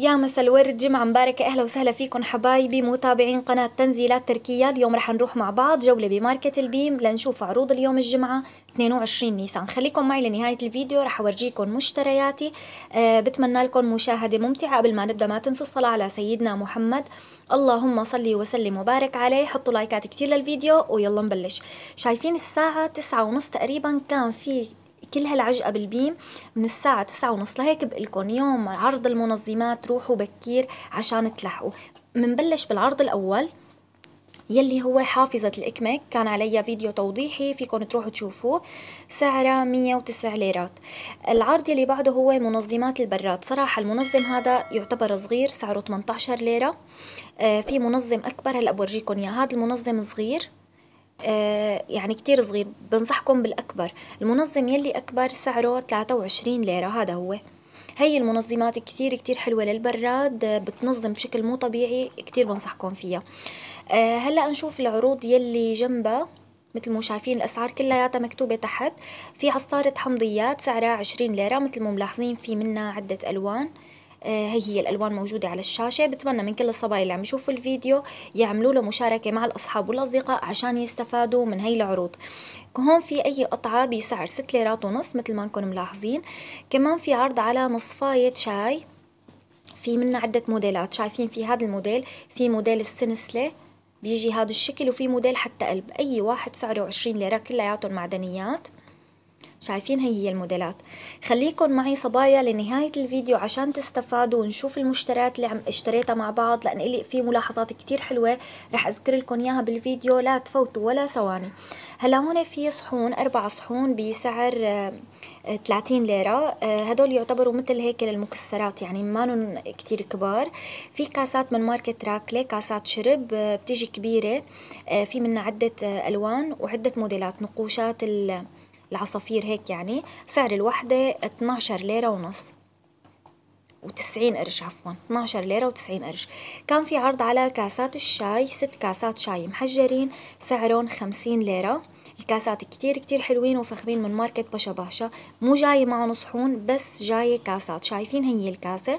يا مساء الورد جمعة مباركة أهلا وسهلا فيكم حبايبي متابعين قناة تنزيلات تركيا اليوم رح نروح مع بعض جولة بماركة البيم لنشوف عروض اليوم الجمعة 22 نيسان خليكم معي لنهاية الفيديو رح أورجيكم مشترياتي أه بتمنى لكم مشاهدة ممتعة قبل ما نبدأ ما تنسوا الصلاة على سيدنا محمد اللهم صلي وسلم وبارك عليه حطوا لايكات كتير للفيديو ويلا نبلش شايفين الساعة 9 ونص تقريبا كان في كل هالعجقة بالبيم من الساعة تسعة ونص لهيك بقلكم يوم عرض المنظمات روحوا بكير عشان تلحقوا منبلش بالعرض الأول يلي هو حافظة الإكمك كان علي فيديو توضيحي فيكم تروحوا تشوفوه سعره 109 ليرات العرض يلي بعده هو منظمات البراد صراحة المنظم هذا يعتبر صغير سعره 18 ليرة آه في منظم أكبر هلأ بورجيكم إياه هذا المنظم صغير آه، يعني كتير صغير بنصحكم بالأكبر المنظم يلي أكبر سعره 23 ليرة هذا هو هي المنظمات كتير كتير حلوة للبراد آه، بتنظم بشكل مو طبيعي كتير بنصحكم فيها آه، هلأ نشوف العروض يلي جنبها مثل ما شايفين الأسعار كلها مكتوبة تحت في عصارة حمضيات سعرها 20 ليرة مثل ما ملاحظين في منها عدة ألوان آه، هي هي الالوان موجوده على الشاشه بتمنى من كل الصبايا اللي عم يشوفوا الفيديو يعملوا له مشاركه مع الاصحاب والاصدقاء عشان يستفادوا من هي العروض هون في اي قطعه بسعر 6 ليرات ونص مثل ما انكم ملاحظين كمان في عرض على مصفايه شاي في منا عده موديلات شايفين في هذا الموديل في موديل السنسله بيجي هذا الشكل وفي موديل حتى قلب اي واحد سعره 20 ليره كلياتهم معدنيات شايفين هي الموديلات خليكن معي صبايا لنهاية الفيديو عشان تستفادوا ونشوف المشتريات اللي عم اشتريتها مع بعض لان الي في ملاحظات كتير حلوة رح اذكر لكم اياها بالفيديو لا تفوتوا ولا ثواني هلا هون في صحون اربع صحون بسعر 30 آه، ليرة آه، هدول يعتبروا مثل هيك للمكسرات يعني مانن كتير كبار في كاسات من ماركة راكلي كاسات شرب آه، بتيجي كبيرة في منها عدة ألوان وعدة موديلات نقوشات ال العصافير هيك يعني سعر الوحدة 12 ليرة ونص وتسعين قرش عفوا 12 ليرة وتسعين قرش كان في عرض على كاسات الشاي ست كاسات شاي محجرين سعرهم خمسين ليرة الكاسات كتير كتير حلوين وفخمين من ماركة باشا باشا مو جاية معهم صحون بس جاية كاسات شايفين هي الكاسة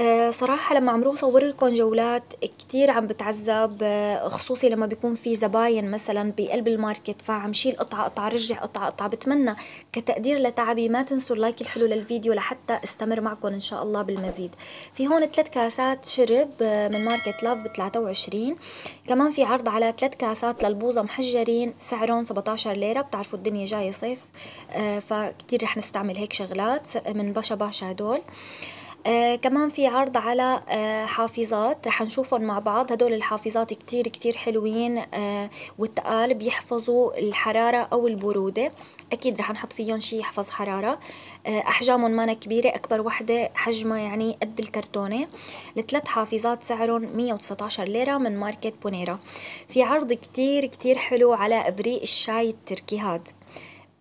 آه، صراحة لما روح صور لكم جولات كتير عم بتعذب آه، خصوصي لما بيكون في زباين مثلا بقلب الماركت فعم شيل قطعة قطعة رجع قطعة قطعة بتمنى كتقدير لتعبي ما تنسوا اللايك الحلو للفيديو لحتى استمر معكم ان شاء الله بالمزيد في هون ثلاث كاسات شرب آه، من ماركت لاف ب 23 كمان في عرض على ثلاث كاسات للبوظة محجرين سعرهم 17 ليرة بتعرفوا الدنيا جاية صيف فكتير رح نستعمل هيك شغلات من باشا باشا هدول آه، كمان في عرض على آه حافظات رح نشوفهم مع بعض هدول الحافظات كتير كتير حلوين آه والتقال بيحفظوا الحرارة أو البرودة أكيد رح نحط فيهم شي يحفظ حرارة آه أحجامهم مانا كبيرة أكبر وحدة حجمها يعني قد الكرتونة لثلاث حافظات سعرهم 119 ليرة من ماركت بونيرا في عرض كتير كتير حلو على إبريق الشاي التركي هاد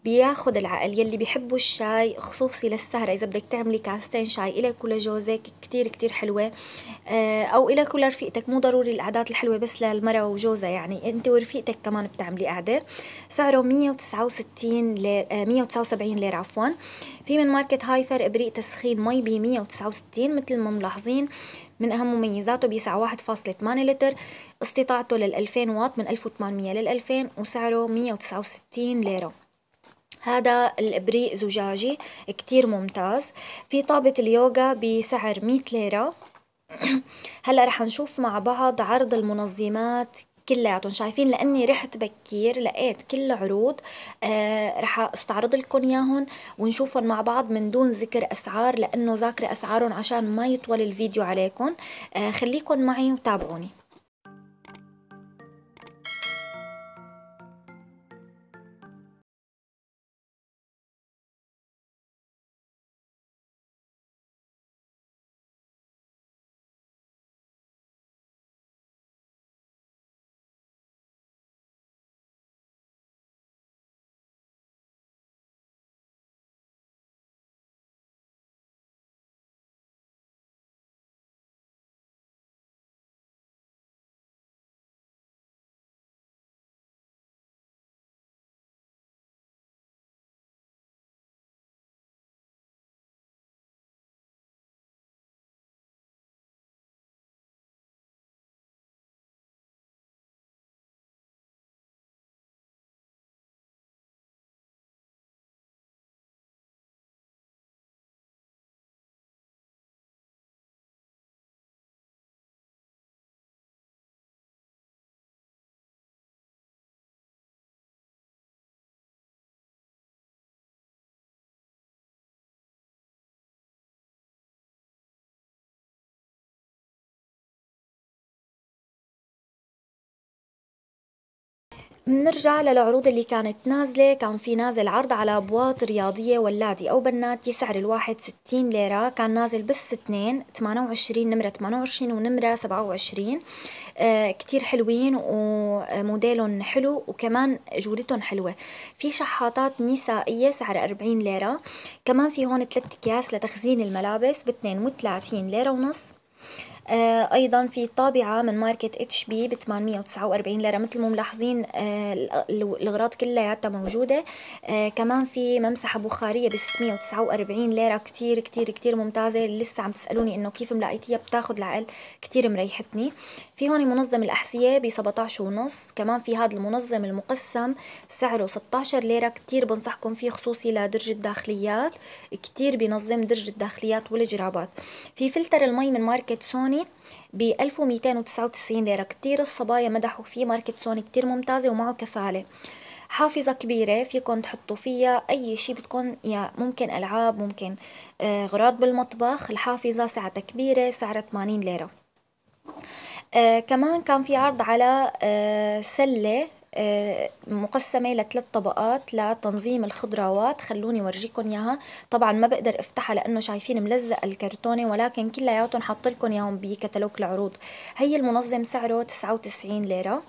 بياخد العقل يلي بيحبوا الشاي خصوصي للسهرة إذا بدك تعملي كاستين شاي إلك جوزك كتير كتير حلوة آه، أو إلك رفيقتك مو ضروري الأعداد الحلوة بس للمرأة وجوزة يعني أنت ورفيقتك كمان بتعملي قعدة سعره 169 ل 179 آه، ليرة عفوا في من ماركة هايفر إبريق تسخين مي ب 169 مثل ما ملاحظين من أهم مميزاته بيسع 1.8 لتر استطاعته لل 2000 واط من 1800 لل 2000 وسعره 169 ليرة هذا الابريق زجاجي كتير ممتاز في طابة اليوغا بسعر 100 ليرة هلا رح نشوف مع بعض عرض المنظمات كلياتهم شايفين لاني رحت بكير لقيت كل عروض آه رح استعرض لكم اياهم ونشوفهم مع بعض من دون ذكر اسعار لانه ذاكره اسعارهم عشان ما يطول الفيديو عليكم آه خليكم معي وتابعوني بنرجع للعروض اللي كانت نازلة كان في نازل عرض على بواط رياضية ولادي أو بنات يسعر الواحد 60 ليرة كان نازل بس اثنين 28 نمرة 28 ونمرة 27 آه كتير حلوين وموديلهم حلو وكمان جودتهم حلوة في شحاطات نسائية سعر 40 ليرة كمان في هون ثلاث أكياس لتخزين الملابس ب 32 ليرة ونص آه، ايضا في طابعه من ماركه اتش بي ب 849 ليره مثل ما ملاحظين آه، الاغراض كلياتها موجوده آه، كمان في ممسحه بخاريه ب 649 ليره كتير كتير كتير ممتازه لسه عم تسالوني انه كيف ملاقيتيها بتاخذ العقل كتير مريحتني في هون منظم الاحذيه ب 17 ونص كمان في هذا المنظم المقسم سعره 16 ليره كتير بنصحكم فيه خصوصي لدرج الداخليات كتير بينظم درج الداخليات والجرابات في فلتر المي من ماركه سوني ب 1299 ليرة كتير الصبايا مدحوا فيه ماركة سوني كتير ممتازة ومعه كفالة حافظة كبيرة فيكم تحطوا فيها أي شي بدكم يا ممكن ألعاب ممكن أغراض آه، بالمطبخ الحافظة سعتها كبيرة سعرها 80 ليرة آه كمان كان في عرض على آه سلة آه، مقسمة لثلاث طبقات لتنظيم الخضروات خلوني ورجيكم إياها طبعا ما بقدر افتحها لأنه شايفين ملزق الكرتونة ولكن كلياتهم حاطلكم إياهم بكتالوج العروض هي المنظم سعره 99 ليرة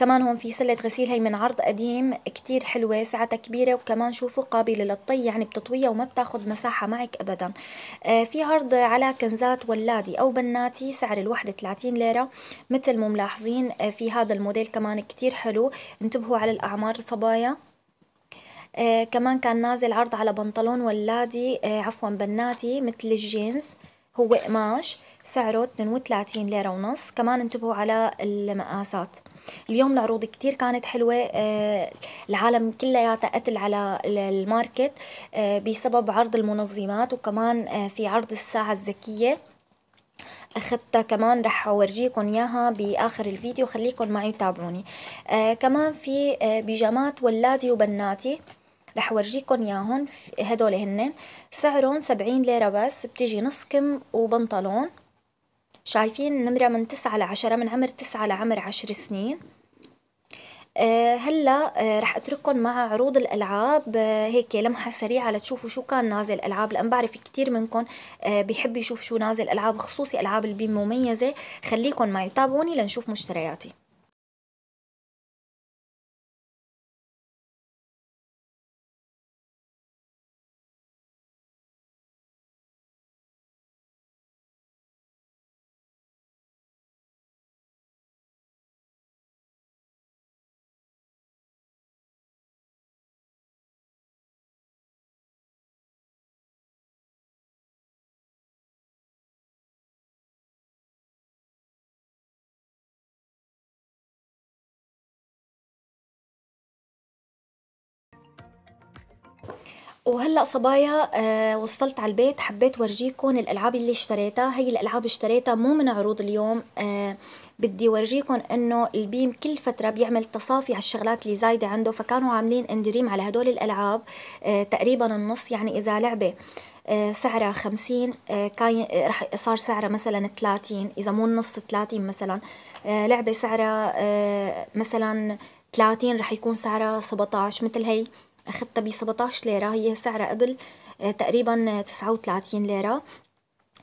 كمان هون في سلة غسيل هي من عرض قديم كتير حلوة سعتها كبيرة وكمان شوفوا قابلة للطي يعني بتطويها وما بتاخد مساحة معك أبدا آه، في عرض على كنزات ولادي أو بناتي سعر الوحدة 30 ليرة مثل ما ملاحظين آه، في هذا الموديل كمان كتير حلو انتبهوا على الأعمار صبايا آه كمان كان نازل عرض على بنطلون ولادي آه عفوا بناتي مثل الجينز هو قماش سعره 32 ليرة ونص كمان انتبهوا على المقاسات اليوم العروض كتير كانت حلوه آه، العالم كلياتها قتل على الماركت آه، بسبب عرض المنظمات وكمان آه، في عرض الساعه الذكيه اخذتها كمان رح اورجيكم اياها باخر الفيديو خليكم معي وتابعوني آه كمان في آه بيجامات ولادي وبناتي رح اورجيكم اياهم هدول هن سعرهم سبعين ليره بس بتيجي نص كم وبنطلون شايفين نمرة من تسعة لعشرة من عمر تسعة لعمر عشر سنين آه، هلا آه، رح اترككم مع عروض الالعاب آه، هيك لمحه سريعه لتشوفوا شو كان نازل العاب لان بعرف كثير منكم بيحب يشوف شو نازل العاب خصوصي العاب البي مميزه خليكم معي تابعوني لنشوف مشترياتي وهلا صبايا آه، وصلت على البيت حبيت ورجيكم الالعاب اللي اشتريتها هي الالعاب اشتريتها مو من عروض اليوم آه، بدي ورجيكم انه البيم كل فتره بيعمل تصافي على الشغلات اللي زايده عنده فكانوا عاملين اندريم على هدول الالعاب آه، تقريبا النص يعني اذا لعبه سعرها 50 كان رح صار سعرها مثلا 30 اذا مو النص 30 مثلا لعبه سعرها مثلا 30 رح يكون سعرها 17 مثل هي أخدتها ب 17 ليرة هي سعرها قبل آه، تقريبا 39 ليرة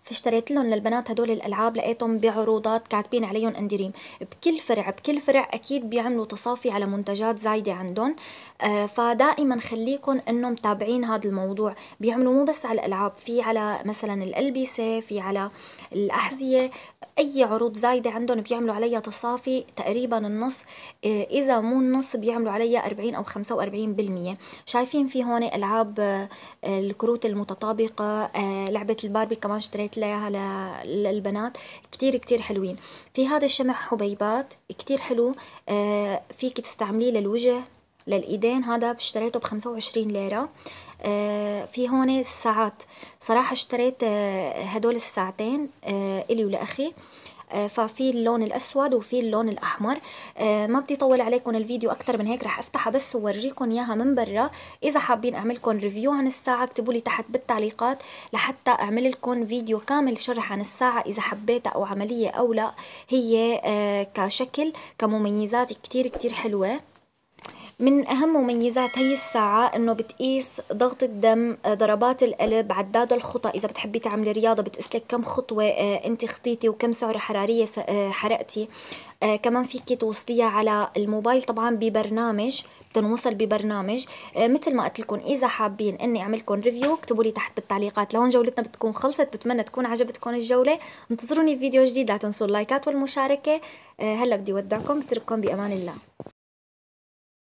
فاشتريت لهم للبنات هدول الالعاب لقيتهم بعروضات كاتبين عليهم اندريم بكل فرع بكل فرع اكيد بيعملوا تصافي على منتجات زايده عندهم آه فدائما خليكم انه متابعين هذا الموضوع بيعملوا مو بس على الالعاب في على مثلا الالبسه في على الاحذيه اي عروض زايده عندهم بيعملوا عليها تصافي تقريبا النص آه اذا مو النص بيعملوا عليها 40 او 45% شايفين في هون العاب آه الكروت المتطابقه آه، لعبه الباربي كمان اشتريت لها للبنات كتير كتير حلوين في هذا الشمع حبيبات كتير حلو آه، فيك تستعمليه للوجه للايدين هذا اشتريته بخمسة وعشرين ليرة آه، في هون الساعات صراحة اشتريت آه، هدول الساعتين الي ولاخي آه، ففي اللون الأسود وفي اللون الأحمر آه، ما بدي طول عليكم الفيديو أكتر من هيك رح أفتحها بس وورجيكم إياها من برا إذا حابين أعملكم ريفيو عن الساعة اكتبوا لي تحت بالتعليقات لحتى أعمل لكم فيديو كامل شرح عن الساعة إذا حبيتها أو عملية أو لا هي آه، كشكل كمميزات كتير كتير حلوة من أهم مميزات هي الساعة إنه بتقيس ضغط الدم آه، ضربات القلب عداد الخطى إذا بتحبي تعملي رياضة بتقيسلك كم خطوة آه، أنت خطيتي وكم سعرة حرارية آه، حرقتي كمان فيكي توصليها على الموبايل طبعا ببرنامج بتنوصل ببرنامج مثل ما قلت لكم اذا حابين اني لكم ريفيو اكتبوا لي تحت بالتعليقات لهون جولتنا بتكون خلصت بتمنى تكون عجبتكم الجوله انتظروني في فيديو جديد لا تنسوا اللايكات والمشاركه هلا بدي ودعكم بترككم بامان الله